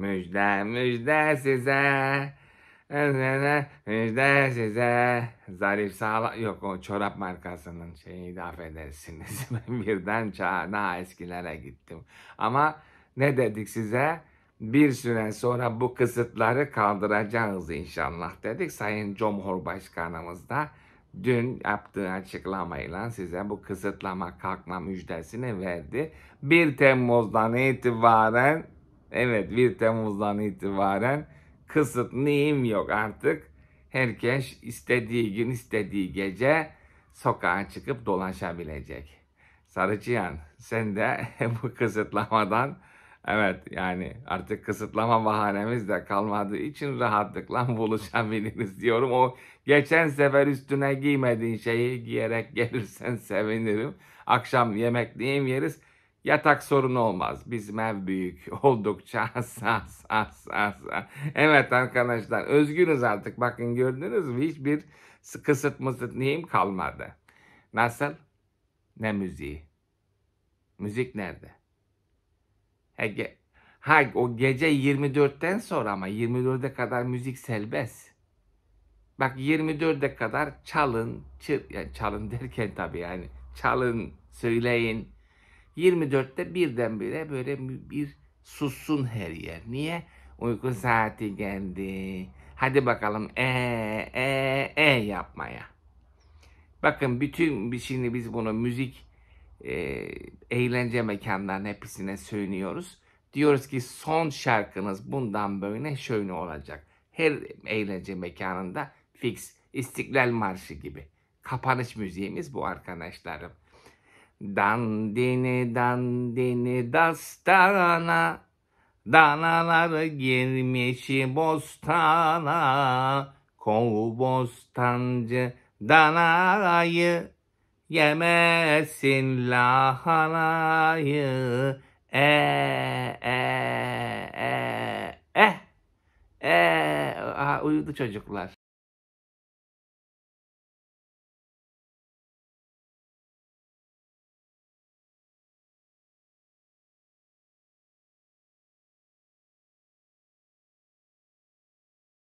Müjde müjde size. Müjde size. Zarif sağlam. Yok o çorap markasının şeyi de affedersiniz. Ben birden çağ, daha eskilere gittim. Ama ne dedik size? Bir süre sonra bu kısıtları kaldıracağız inşallah dedik. Sayın Cumhurbaşkanımız da dün yaptığı açıklamayla size bu kısıtlama kalkma müjdesini verdi. 1 Temmuz'dan itibaren Evet 1 Temmuz'dan itibaren kısıt kısıtlıyım yok artık. Herkes istediği gün istediği gece sokağa çıkıp dolaşabilecek. Sarıçıyan sen de bu kısıtlamadan evet yani artık kısıtlama bahanemiz de kalmadığı için rahatlıkla buluşabiliriz diyorum. O geçen sefer üstüne giymediğin şeyi giyerek gelirsen sevinirim. Akşam yemek yemekliyim yeriz. Yatak sorunu olmaz. Bizim ev büyük. Oldukça as as as as. Evet arkadaşlar özgürüz artık. Bakın gördünüz mü? Hiçbir kısıt mısıt neyim kalmadı. Nasıl? Ne müziği? Müzik nerede? He, ha o gece 24'ten sonra ama 24'e kadar müzik serbest. Bak 24'e kadar çalın, çır, yani çalın derken tabii yani çalın, söyleyin, 24'te birdenbire böyle bir sussun her yer. Niye? Uyku saati geldi. Hadi bakalım e e e yapmaya. Bakın bütün şimdi biz bunu müzik e, eğlence mekanlarının hepsine söylüyoruz. Diyoruz ki son şarkınız bundan böyle şöyle olacak. Her eğlence mekanında fix İstiklal Marşı gibi. Kapanış müziğimiz bu arkadaşlarım. Dandini dandini dastana Danalar girmiş bostana Kov bostancı danayı Yemesin lahanayı E e e e eh, e Aha, uyudu çocuklar.